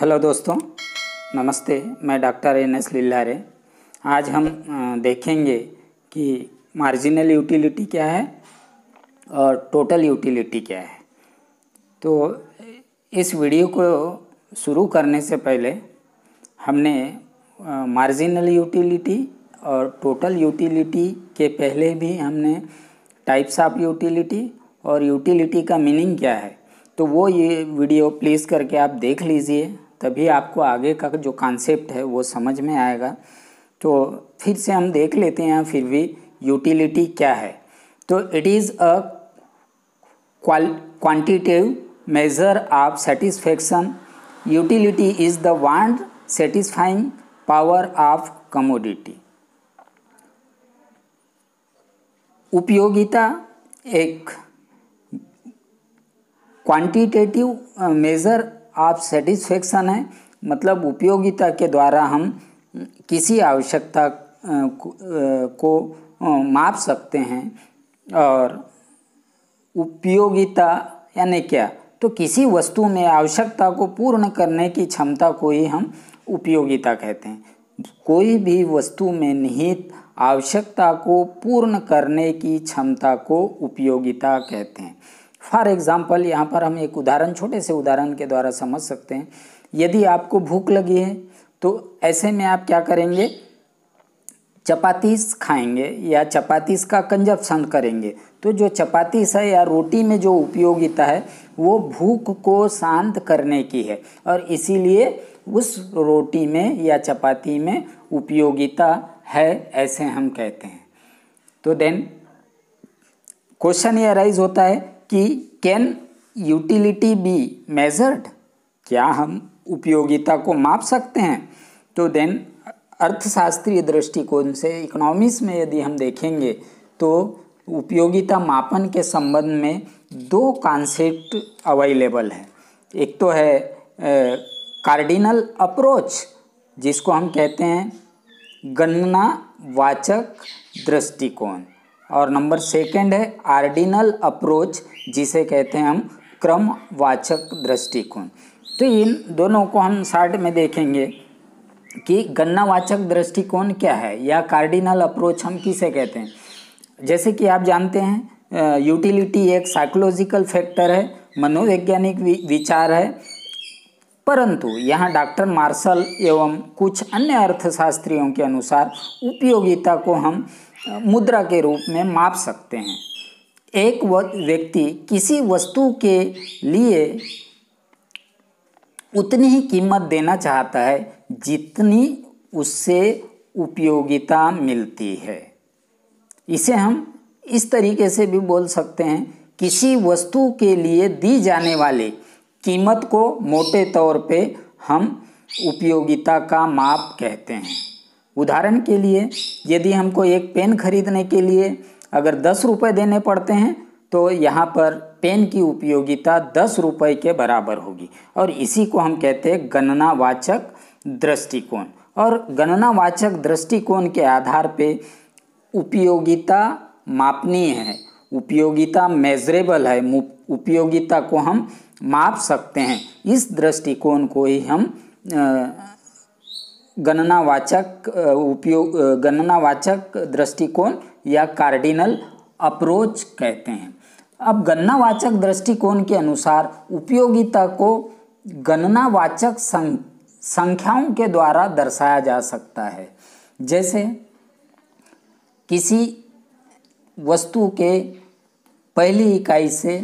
hello दोस्तों नमस्ते मैं डॉक्टर एन एस लिल्लारे आज हम देखेंगे कि मार्जिनल यूटिलिटी क्या है और टोटल यूटिलिटी क्या है तो इस वीडियो को शुरू करने से पहले हमने मार्जिनल यूटिलिटी और टोटल यूटिलिटी के पहले भी हमने टाइप्स ऑफ यूटिलिटी और यूटिलिटी का मीनिंग क्या है तो वो ये वीडियो प्लीज़ करके आप देख लीजिए तभी आपको आगे का जो कॉन्सेप्ट है वो समझ में आएगा तो फिर से हम देख लेते हैं फिर भी यूटिलिटी क्या है तो it is a quantitative measure of satisfaction utility is the want satisfying power of commodity उपयोगिता एक क्वांटिटेटिव मेज़र आप सेटिस्फेक्शन है मतलब उपयोगिता के द्वारा हम किसी आवश्यकता को माप सकते हैं और उपयोगिता यानी क्या तो किसी वस्तु में आवश्यकता को पूर्ण करने की क्षमता को ही हम उपयोगिता कहते हैं कोई भी वस्तु में निहित आवश्यकता को पूर्ण करने की क्षमता को उपयोगिता कहते हैं फॉर एग्ज़ाम्पल यहाँ पर हम एक उदाहरण छोटे से उदाहरण के द्वारा समझ सकते हैं यदि आपको भूख लगी है तो ऐसे में आप क्या करेंगे चपातीस खाएंगे या चपातीस का कंजप्शन करेंगे तो जो चपातीस है या रोटी में जो उपयोगिता है वो भूख को शांत करने की है और इसीलिए उस रोटी में या चपाती में उपयोगिता है ऐसे हम कहते हैं तो देन क्वेश्चन ये राइज होता है कि कैन यूटिलिटी बी मेजर्ड क्या हम उपयोगिता को माप सकते हैं तो देन अर्थशास्त्रीय दृष्टिकोण से इकोनॉमिक्स में यदि हम देखेंगे तो उपयोगिता मापन के संबंध में दो कॉन्सेप्ट अवेलेबल है एक तो है कार्डिनल अप्रोच जिसको हम कहते हैं गणनावाचक दृष्टिकोण और नंबर सेकंड है आर्डिनल अप्रोच जिसे कहते हैं हम क्रमवाचक दृष्टिकोण तो इन दोनों को हम शार्ट में देखेंगे कि गन्नावाचक दृष्टिकोण क्या है या कार्डिनल अप्रोच हम किसे कहते हैं जैसे कि आप जानते हैं यूटिलिटी एक साइकोलॉजिकल फैक्टर है मनोवैज्ञानिक विचार है परंतु यहाँ डॉक्टर मार्शल एवं कुछ अन्य अर्थशास्त्रियों के अनुसार उपयोगिता को हम मुद्रा के रूप में माप सकते हैं एक व्यक्ति किसी वस्तु के लिए उतनी ही कीमत देना चाहता है जितनी उससे उपयोगिता मिलती है इसे हम इस तरीके से भी बोल सकते हैं किसी वस्तु के लिए दी जाने वाली कीमत को मोटे तौर पे हम उपयोगिता का माप कहते हैं उदाहरण के लिए यदि हमको एक पेन खरीदने के लिए अगर दस रुपये देने पड़ते हैं तो यहाँ पर पेन की उपयोगिता दस रुपये के बराबर होगी और इसी को हम कहते हैं गणनावाचक दृष्टिकोण और गणनावाचक दृष्टिकोण के आधार पे उपयोगिता मापनीय है उपयोगिता मेजरेबल है उपयोगिता को हम माप सकते हैं इस दृष्टिकोण को ही हम गणनावाचक उपयोग गणनावाचक दृष्टिकोण या कार्डिनल अप्रोच कहते हैं अब गणनावाचक दृष्टिकोण के अनुसार उपयोगिता को गणनावाचक संख्याओं के द्वारा दर्शाया जा सकता है जैसे किसी वस्तु के पहली इकाई से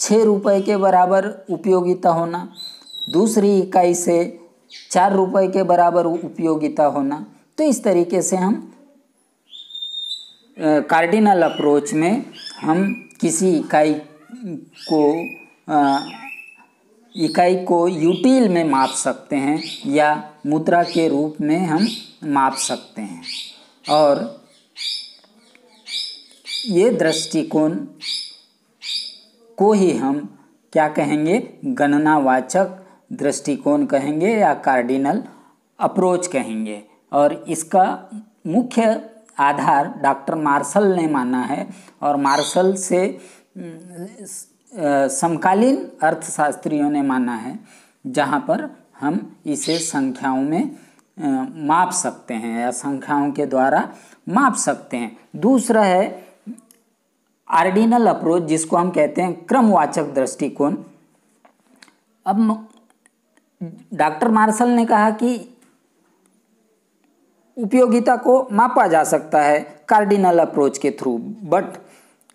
छः रुपये के बराबर उपयोगिता होना दूसरी इकाई से चार रुपए के बराबर उपयोगिता होना तो इस तरीके से हम कार्डिनल अप्रोच में हम किसी इकाई को इकाई को यूटील में माप सकते हैं या मुद्रा के रूप में हम माप सकते हैं और ये दृष्टिकोण को ही हम क्या कहेंगे गणनावाचक दृष्टिकोण कहेंगे या कार्डिनल अप्रोच कहेंगे और इसका मुख्य आधार डॉक्टर मार्शल ने माना है और मार्शल से समकालीन अर्थशास्त्रियों ने माना है जहाँ पर हम इसे संख्याओं में माप सकते हैं या संख्याओं के द्वारा माप सकते हैं दूसरा है आर्डिनल अप्रोच जिसको हम कहते हैं क्रमवाचक दृष्टिकोण अब डॉक्टर मार्शल ने कहा कि उपयोगिता को मापा जा सकता है कार्डिनल अप्रोच के थ्रू बट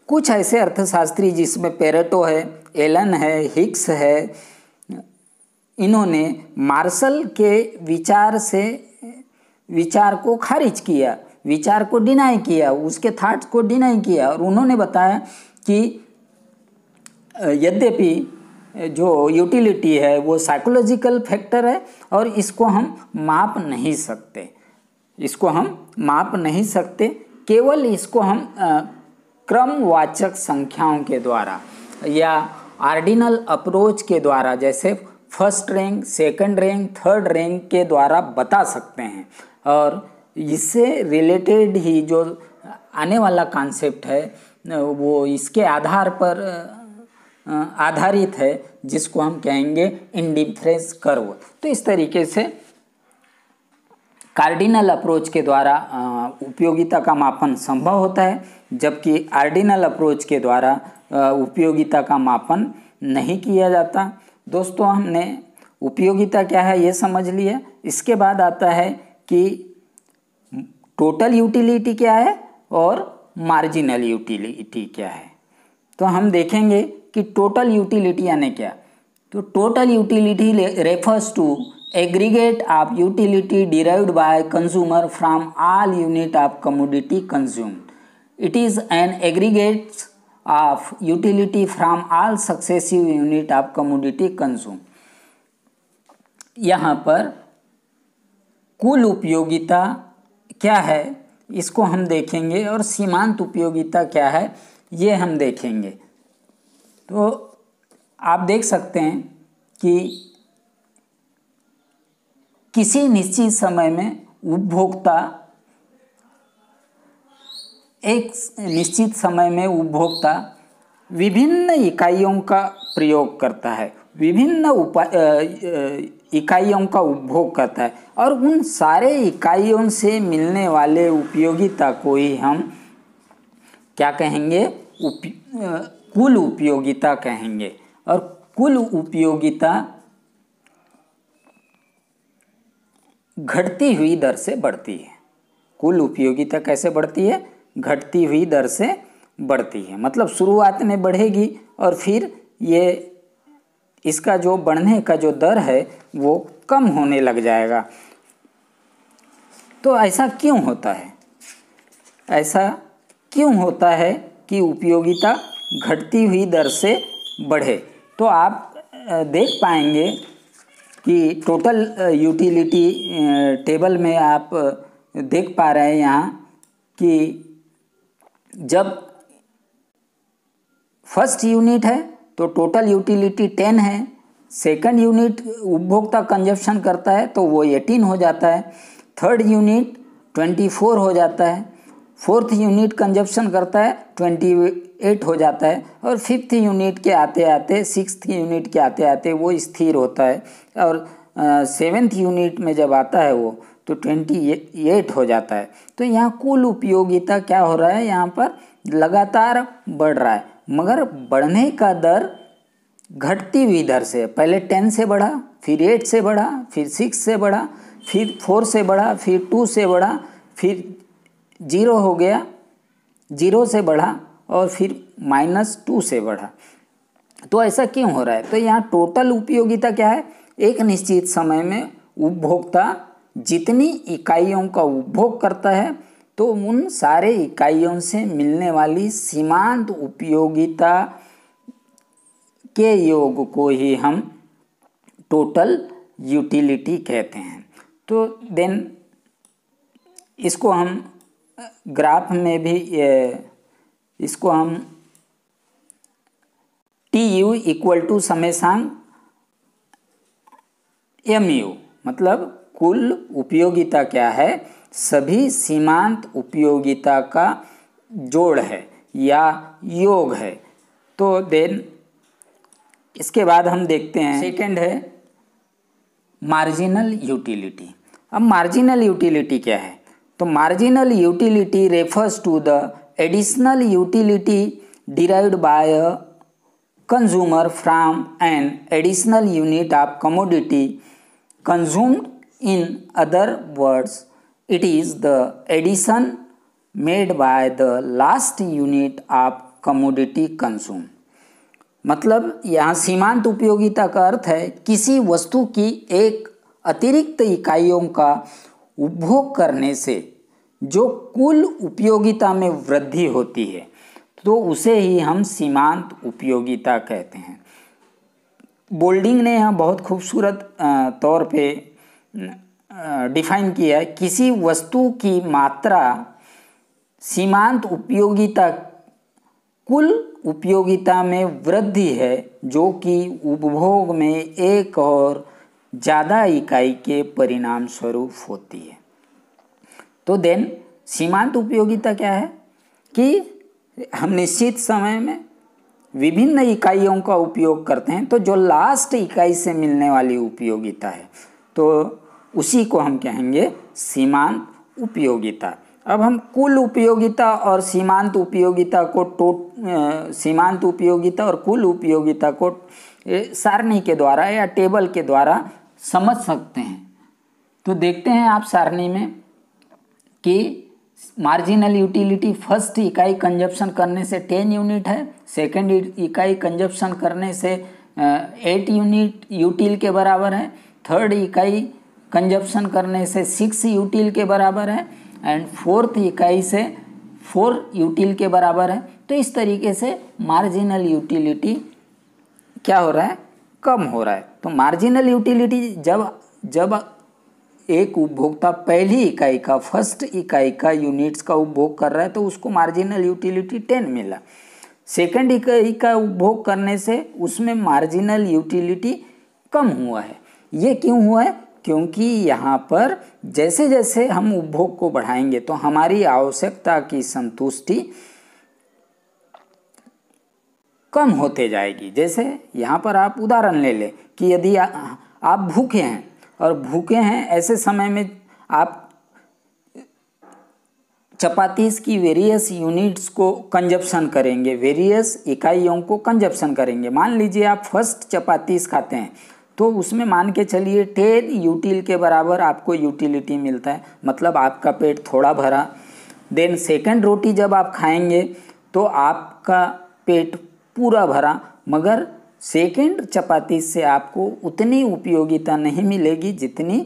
कुछ ऐसे अर्थशास्त्री जिसमें पेरेटो है एलन है हिक्स है इन्होंने मार्शल के विचार से विचार को खारिज किया विचार को डिनाई किया उसके थाट्स को डिनाई किया और उन्होंने बताया कि यद्यपि जो यूटिलिटी है वो साइकोलॉजिकल फैक्टर है और इसको हम माप नहीं सकते इसको हम माप नहीं सकते केवल इसको हम क्रमवाचक संख्याओं के द्वारा या आर्डिनल अप्रोच के द्वारा जैसे first rank second rank third rank के द्वारा बता सकते हैं और इससे रिलेटेड ही जो आने वाला कॉन्सेप्ट है वो इसके आधार पर आधारित है जिसको हम कहेंगे इंडिफ्रेंस कर्व तो इस तरीके से कार्डिनल अप्रोच के द्वारा उपयोगिता का मापन संभव होता है जबकि आर्डिनल अप्रोच के द्वारा उपयोगिता का मापन नहीं किया जाता दोस्तों हमने उपयोगिता क्या है ये समझ लिया इसके बाद आता है कि टोटल यूटिलिटी क्या है और मार्जिनल यूटिलिटी क्या है तो हम देखेंगे कि टोटल यूटिलिटी यानी क्या तो total utility refers to aggregate of utility derived by consumer from all unit of commodity consume it is an aggregate of utility from all successive unit of commodity consume यहाँ पर कुल उपयोगिता क्या है इसको हम देखेंगे और सीमांत उपयोगिता क्या है ये हम देखेंगे तो आप देख सकते हैं कि किसी निश्चित समय में उपभोक्ता एक निश्चित समय में उपभोक्ता विभिन्न इकाइयों का प्रयोग करता है विभिन्न उपाय इकाइयों का उपभोग करता है और उन सारे इकाइयों से मिलने वाले उपयोगिता को ही हम क्या कहेंगे उप कुल उपयोगिता कहेंगे और कुल उपयोगिता घटती हुई दर से बढ़ती है कुल उपयोगिता कैसे बढ़ती है घटती हुई दर से बढ़ती है मतलब शुरुआत में बढ़ेगी और फिर ये इसका जो बढ़ने का जो दर है वो कम होने लग जाएगा तो ऐसा क्यों होता है ऐसा क्यों होता है कि उपयोगिता घटती हुई दर से बढ़े तो आप देख पाएंगे कि टोटल यूटिलिटी टेबल में आप देख पा रहे हैं यहाँ कि जब फर्स्ट यूनिट है तो टोटल यूटिलिटी टेन है सेकंड यूनिट उपभोक्ता कंजप्शन करता है तो वो एटीन हो जाता है थर्ड यूनिट ट्वेंटी फोर हो जाता है फोर्थ यूनिट कंजप्शन करता है ट्वेंटी एट हो जाता है और फिफ्थ यूनिट के आते आते सिक्स यूनिट के आते आते वो स्थिर होता है और सेवेंथ यूनिट में जब आता है वो तो ट्वेंटी एट हो जाता है तो यहाँ कुल उपयोगिता क्या हो रहा है यहाँ पर लगातार बढ़ रहा है मगर बढ़ने का दर घटती हुई दर से पहले टेन से बढ़ा फिर एट से बढ़ा फिर सिक्स से बढ़ा फिर फोर से बढ़ा फिर टू से बढ़ा फिर जीरो हो गया जीरो से बढ़ा और फिर माइनस टू से बढ़ा तो ऐसा क्यों हो रहा है तो यहाँ टोटल उपयोगिता क्या है एक निश्चित समय में उपभोक्ता जितनी इकाइयों का उपभोग करता है तो उन सारे इकाइयों से मिलने वाली सीमांत उपयोगिता के योग को ही हम टोटल यूटिलिटी कहते हैं तो देन इसको हम ग्राफ में भी इसको हम T U equal to summation M U मतलब कुल उपयोगिता क्या है सभी सीमांत उपयोगिता का जोड़ है या योग है तो देन इसके बाद हम देखते हैं सेकंड है मार्जिनल यूटिलिटी अब मार्जिनल यूटिलिटी क्या है तो marginal utility refers to the additional utility derived by a consumer from an additional unit of commodity consumed in other words it is the addition made by the last unit of commodity consume मतलब यहाँ सीमांत उपयोगिता का अर्थ है किसी वस्तु की एक अतिरिक्त इकाइयों का उपभोग करने से जो कुल उपयोगिता में वृद्धि होती है तो उसे ही हम सीमांत उपयोगिता कहते हैं बोल्डिंग ने यहाँ बहुत खूबसूरत तौर पे डिफाइन किया है किसी वस्तु की मात्रा सीमांत उपयोगिता कुल उपयोगिता में वृद्धि है जो कि उपभोग में एक और ज़्यादा इकाई के परिणाम स्वरूप होती है तो देन सीमांत उपयोगिता क्या है कि हम निश्चित समय में विभिन्न इकाइयों का उपयोग करते हैं तो जो लास्ट इकाई से मिलने वाली उपयोगिता है तो उसी को हम कहेंगे सीमांत उपयोगिता अब हम कुल उपयोगिता और सीमांत उपयोगिता को टोट सीमांत उपयोगिता और कुल उपयोगिता को सारणी के द्वारा या टेबल के द्वारा समझ सकते हैं तो देखते हैं आप सारणी में कि मार्जिनल यूटिलिटी फर्स्ट इकाई कंजप्शन करने से टेन यूनिट है सेकेंड इकाई कंजप्शन करने से एट यूनिट यूटिल के बराबर है थर्ड इकाई कंजप्शन करने से सिक्स यूटिल के बराबर है एंड फोर्थ इकाई से फोर यूटिल के बराबर है तो इस तरीके से मार्जिनल यूटिलिटी क्या हो रहा है कम हो रहा है तो मार्जिनल यूटिलिटी जब जब एक उपभोक्ता पहली इकाई का फर्स्ट इकाई का यूनिट्स का उपभोग कर रहा है तो उसको मार्जिनल यूटिलिटी टेन मिला सेकेंड इकाई का उपभोग करने से उसमें मार्जिनल यूटिलिटी कम हुआ है ये क्यों हुआ है क्योंकि यहाँ पर जैसे जैसे हम उपभोग को बढ़ाएंगे तो हमारी आवश्यकता की संतुष्टि कम होते जाएगी जैसे यहाँ पर आप उदाहरण ले लें कि यदि आ, आप भूखे हैं और भूखे हैं ऐसे समय में आप चपातीस की वेरियस यूनिट्स को कंजप्शन करेंगे वेरियस इकाइयों को कंजप्शन करेंगे मान लीजिए आप फर्स्ट चपातीस खाते हैं तो उसमें मान के चलिए टेन यूटिल के बराबर आपको यूटिलिटी मिलता है मतलब आपका पेट थोड़ा भरा देन सेकंड रोटी जब आप खाएंगे तो आपका पेट पूरा भरा मगर सेकेंड चपाती से आपको उतनी उपयोगिता नहीं मिलेगी जितनी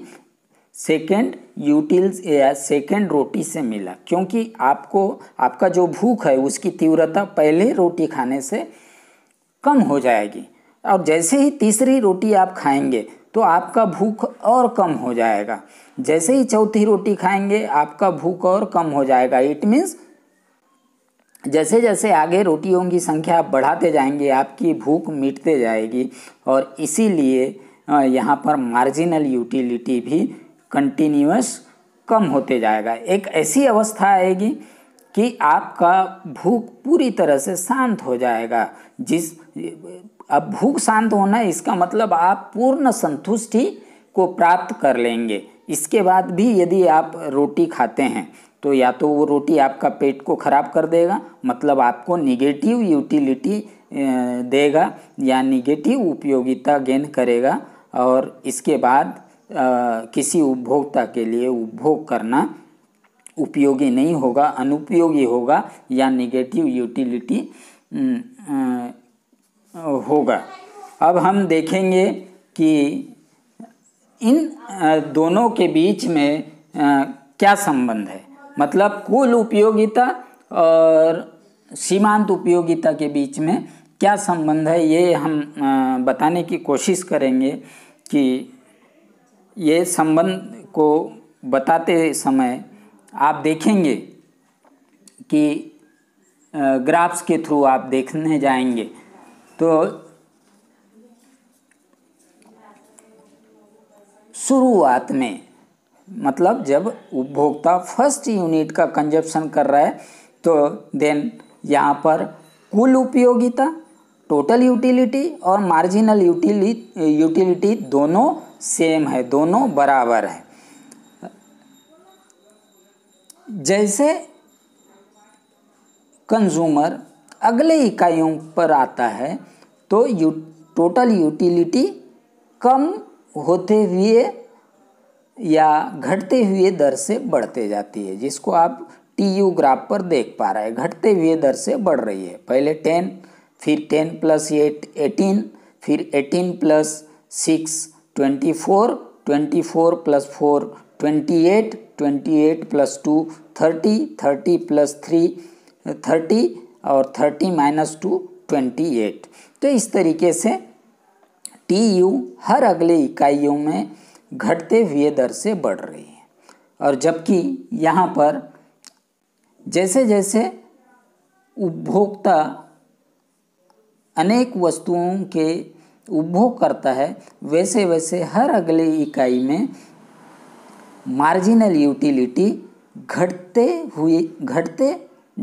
सेकेंड यूटिल्स या सेकेंड रोटी से मिला क्योंकि आपको आपका जो भूख है उसकी तीव्रता पहले रोटी खाने से कम हो जाएगी और जैसे ही तीसरी रोटी आप खाएंगे तो आपका भूख और कम हो जाएगा जैसे ही चौथी रोटी खाएंगे आपका भूख और कम हो जाएगा इट मीन्स जैसे जैसे आगे रोटियों की संख्या आप बढ़ाते जाएंगे आपकी भूख मिटते जाएगी और इसीलिए यहाँ पर मार्जिनल यूटिलिटी भी कंटिन्यूस कम होते जाएगा एक ऐसी अवस्था आएगी कि आपका भूख पूरी तरह से शांत हो जाएगा जिस अब भूख शांत होना इसका मतलब आप पूर्ण संतुष्टि को प्राप्त कर लेंगे इसके बाद भी यदि आप रोटी खाते हैं तो या तो वो रोटी आपका पेट को ख़राब कर देगा मतलब आपको निगेटिव यूटिलिटी देगा या निगेटिव उपयोगिता गेन करेगा और इसके बाद आ, किसी उपभोक्ता के लिए उपभोग करना उपयोगी नहीं होगा अनुपयोगी होगा या निगेटिव यूटिलिटी होगा अब हम देखेंगे कि इन दोनों के बीच में क्या संबंध है मतलब कुल उपयोगिता और सीमांत उपयोगिता के बीच में क्या संबंध है ये हम बताने की कोशिश करेंगे कि ये संबंध को बताते समय आप देखेंगे कि ग्राफ्स के थ्रू आप देखने जाएंगे तो शुरुआत में मतलब जब उपभोक्ता फर्स्ट यूनिट का कंजप्शन कर रहा है तो देन यहाँ पर कुल उपयोगिता टोटल यूटिलिटी और मार्जिनल यूटिलिटी यूटिलिटी दोनों सेम है दोनों बराबर है जैसे कंज्यूमर अगले इकाइयों पर आता है तो यू टोटल यूटिलिटी कम होते हुए या घटते हुए दर से बढ़ते जाती है जिसको आप टी यू ग्राफ पर देख पा रहे हैं घटते हुए दर से बढ़ रही है पहले टेन फिर टेन प्लस एट एटीन फिर eighteen plus six twenty four twenty four plus four twenty eight twenty eight plus two thirty thirty plus three thirty और thirty minus two twenty eight तो इस तरीके से टी यू हर अगले इकाइयों में घटते हुए दर से बढ़ रही है और जबकि यहाँ पर जैसे जैसे उपभोक्ता अनेक वस्तुओं के उपभोग करता है वैसे वैसे हर अगले इकाई में मार्जिनल यूटिलिटी घटते हुए घटते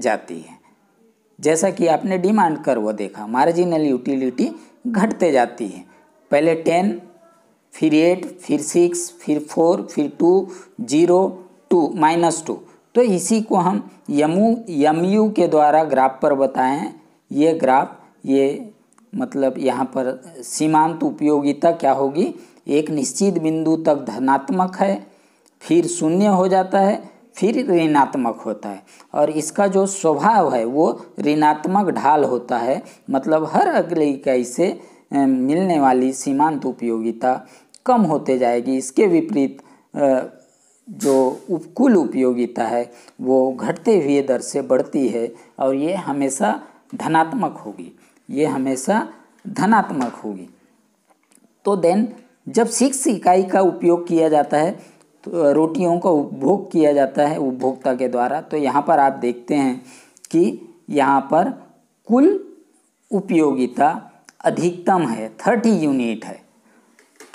जाती है जैसा कि आपने डिमांड कर वो देखा मार्जिनल यूटिलिटी घटते जाती है पहले टेन फिर एट फिर सिक्स फिर फोर फिर two zero two minus two तो इसी को हम यमू यम यू के द्वारा ग्राफ पर बताएं ये ग्राफ ये मतलब यहाँ पर सीमांत उपयोगिता क्या होगी एक निश्चित बिंदु तक धनात्मक है फिर शून्य हो जाता है फिर ऋणात्मक होता है और इसका जो स्वभाव है वो ऋणात्मक ढाल होता है मतलब हर अगले इकाई से मिलने वाली सीमांत उपयोगिता कम होते जाएगी इसके विपरीत जो उपकुल कुल उपयोगिता है वो घटते हुए दर से बढ़ती है और ये हमेशा धनात्मक होगी ये हमेशा धनात्मक होगी तो देन जब सिक्स इकाई का उपयोग किया जाता है तो रोटियों का उपभोग किया जाता है उपभोक्ता के द्वारा तो यहाँ पर आप देखते हैं कि यहाँ पर कुल उपयोगिता अधिकतम है थर्टी यूनिट है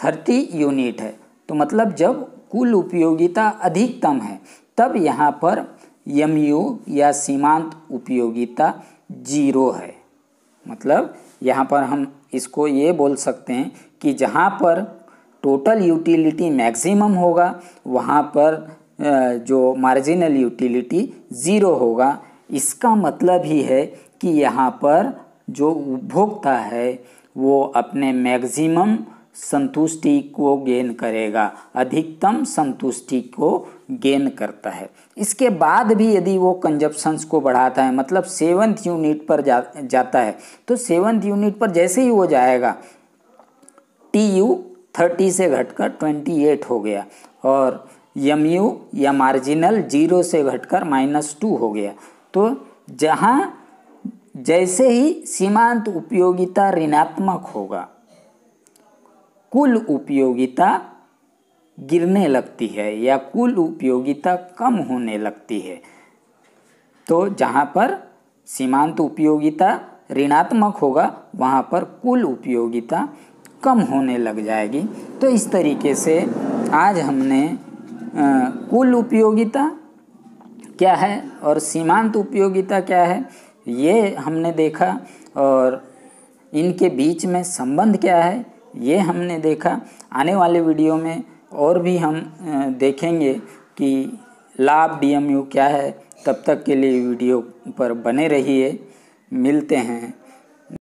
थर्टी यूनिट है तो मतलब जब कुल उपयोगिता अधिकतम है तब यहाँ पर एम या सीमांत उपयोगिता जीरो है मतलब यहाँ पर हम इसको ये बोल सकते हैं कि जहाँ पर टोटल यूटिलिटी मैक्सिमम होगा वहाँ पर जो मार्जिनल यूटिलिटी ज़ीरो होगा इसका मतलब ही है कि यहाँ पर जो उपभोक्ता है वो अपने मैक्सिमम संतुष्टि को गेन करेगा अधिकतम संतुष्टि को गेन करता है इसके बाद भी यदि वो कंजप्शंस को बढ़ाता है मतलब सेवन्थ यूनिट पर जा जाता है तो सेवन्थ यूनिट पर जैसे ही वो जाएगा टी यू थर्टी से घटकर ट्वेंटी एट हो गया और यम यू या मार्जिनल जीरो से घटकर माइनस टू हो गया तो जहाँ जैसे ही सीमांत उपयोगिता ऋणात्मक होगा कुल उपयोगिता गिरने लगती है या कुल उपयोगिता कम होने लगती है तो जहाँ पर सीमांत उपयोगिता ऋणात्मक होगा वहाँ पर कुल उपयोगिता कम होने लग जाएगी तो इस तरीके से आज हमने आ, कुल उपयोगिता क्या है और सीमांत उपयोगिता क्या है ये हमने देखा और इनके बीच में संबंध क्या है ये हमने देखा आने वाले वीडियो में और भी हम देखेंगे कि लाभ डीएमयू क्या है तब तक के लिए वीडियो पर बने रहिए मिलते हैं